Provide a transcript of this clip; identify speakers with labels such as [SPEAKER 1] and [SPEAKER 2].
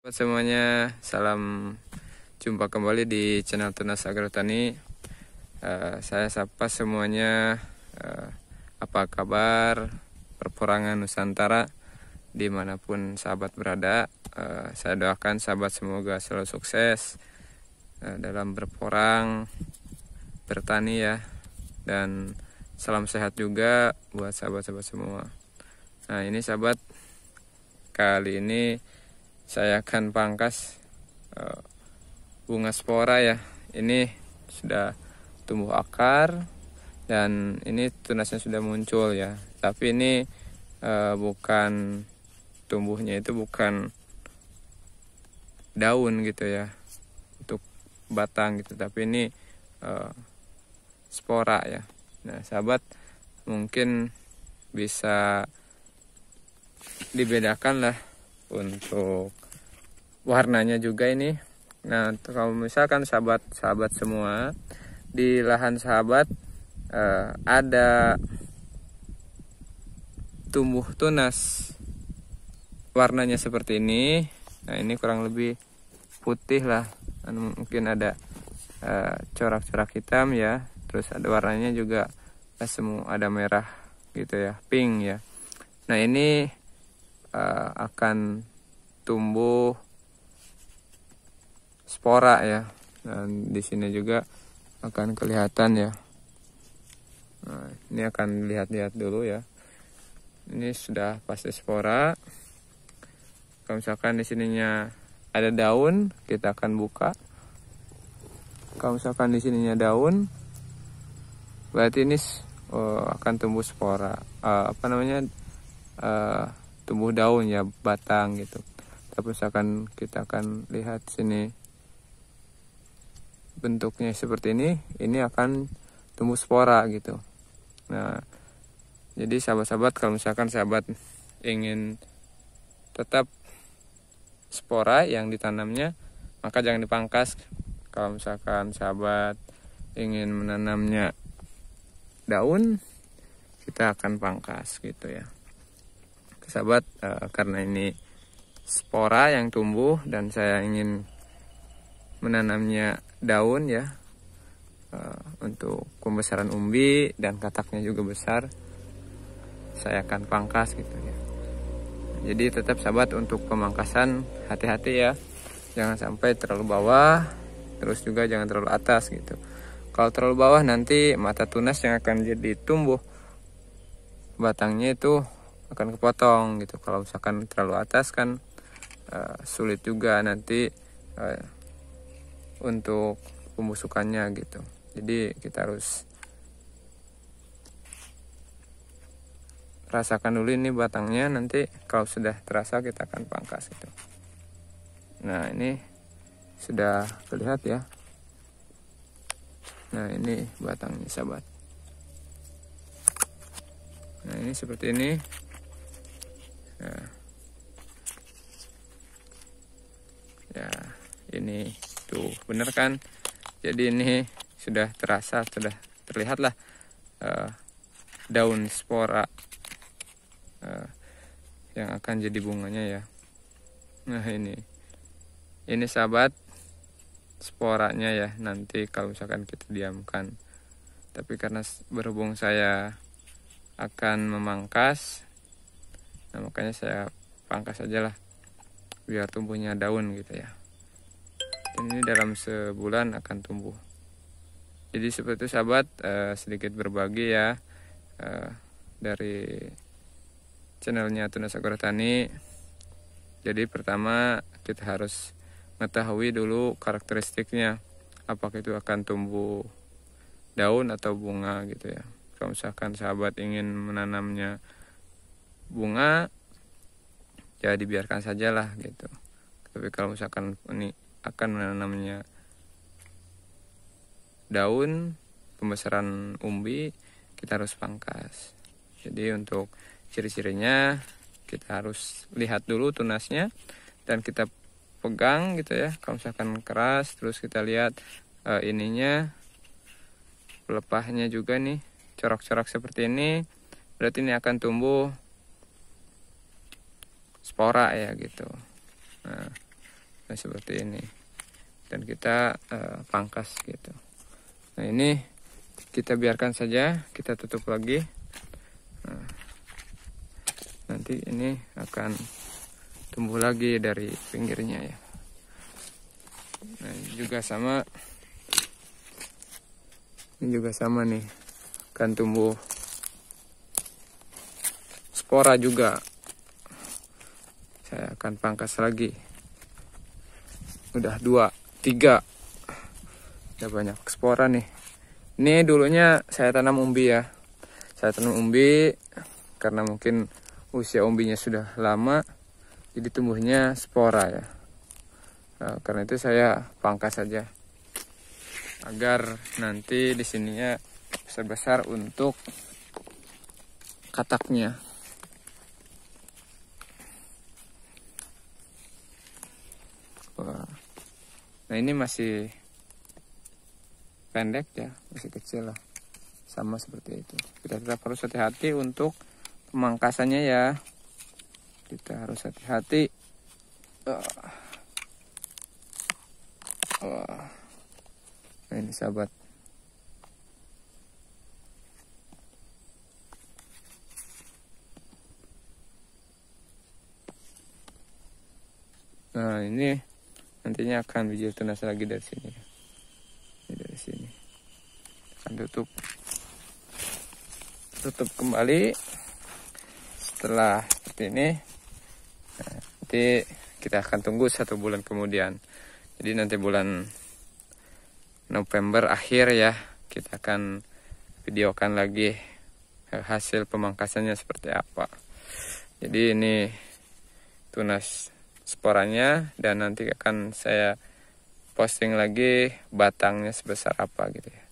[SPEAKER 1] Buat semuanya, salam jumpa kembali di channel Tunas Agrotani. Uh, eh, saya sapa semuanya, uh, apa kabar Perporangan Nusantara dimanapun sahabat berada. Uh, saya doakan sahabat semoga selalu sukses uh, dalam berporang, bertani ya, dan salam sehat juga buat sahabat-sahabat semua. Nah ini sahabat kali ini saya akan pangkas eh, bunga spora ya ini sudah tumbuh akar dan ini tunasnya sudah muncul ya tapi ini eh, bukan tumbuhnya itu bukan daun gitu ya untuk batang gitu tapi ini eh, spora ya nah sahabat mungkin bisa dibedakan lah untuk warnanya juga ini nah kalau misalkan sahabat-sahabat semua di lahan sahabat eh, ada tumbuh tunas warnanya seperti ini nah ini kurang lebih putih lah anu, mungkin ada eh, corak-corak eh, hitam ya terus ada warnanya juga semu ada merah gitu ya pink ya nah ini eh, akan tumbuh spora ya dan di sini juga akan kelihatan ya nah, ini akan lihat-lihat dulu ya ini sudah pasti spora kalau misalkan di sininya ada daun kita akan buka kalau misalkan di sininya daun berarti ini oh, akan tumbuh spora uh, apa namanya uh, tumbuh daun ya batang gitu tapi misalkan kita akan lihat sini bentuknya seperti ini ini akan tumbuh spora gitu nah jadi sahabat-sahabat kalau misalkan sahabat ingin tetap spora yang ditanamnya maka jangan dipangkas kalau misalkan sahabat ingin menanamnya daun kita akan pangkas gitu ya sahabat e, karena ini spora yang tumbuh dan saya ingin menanamnya daun ya eh, untuk pembesaran umbi dan kataknya juga besar saya akan pangkas gitu ya jadi tetap sahabat untuk pemangkasan hati-hati ya jangan sampai terlalu bawah terus juga jangan terlalu atas gitu kalau terlalu bawah nanti mata tunas yang akan jadi tumbuh batangnya itu akan kepotong gitu kalau misalkan terlalu atas kan uh, sulit juga nanti uh, untuk pembusukannya gitu jadi kita harus rasakan dulu ini batangnya nanti kalau sudah terasa kita akan pangkas itu. nah ini sudah terlihat ya nah ini batangnya sahabat nah ini seperti ini bener kan jadi ini sudah terasa sudah terlihat lah uh, eh, daun spora uh, yang akan jadi bunganya ya nah ini ini sahabat sporanya ya nanti kalau misalkan kita diamkan tapi karena berhubung saya akan memangkas nah makanya saya pangkas aja lah biar tumbuhnya daun gitu ya ini dalam sebulan akan tumbuh jadi seperti itu sahabat eh, sedikit berbagi ya eh, dari channelnya Tunas Agro Tani jadi pertama kita harus mengetahui dulu karakteristiknya apakah itu akan tumbuh daun atau bunga gitu ya kalau misalkan sahabat ingin menanamnya bunga ya dibiarkan sajalah gitu tapi kalau misalkan ini akan menanamnya daun pembesaran umbi kita harus pangkas jadi untuk ciri-cirinya kita harus lihat dulu tunasnya dan kita pegang gitu ya kalau misalkan keras terus kita lihat e, ininya pelepahnya juga nih corak-corak seperti ini berarti ini akan tumbuh spora ya gitu nah nah seperti ini dan kita uh, pangkas gitu nah ini kita biarkan saja kita tutup lagi nah, nanti ini akan tumbuh lagi dari pinggirnya ya nah juga sama ini juga sama nih akan tumbuh spora juga saya akan pangkas lagi udah dua tiga udah banyak spora nih ini dulunya saya tanam umbi ya saya tanam umbi karena mungkin usia umbinya sudah lama jadi tumbuhnya spora ya nah, karena itu saya pangkas saja agar nanti di sininya besar besar untuk kataknya Wah. Nah ini masih pendek ya, masih kecil lah. Sama seperti itu. Kita tetap harus hati-hati untuk pemangkasannya ya. Kita harus hati-hati. Nah ini sahabat. Nah ini nantinya akan biji tunas lagi dari sini ya. dari sini akan tutup tutup kembali setelah seperti ini nah, nanti kita akan tunggu satu bulan kemudian jadi nanti bulan November akhir ya kita akan videokan lagi hasil pemangkasannya seperti apa jadi ini tunas sporanya dan nanti akan saya posting lagi batangnya sebesar apa gitu ya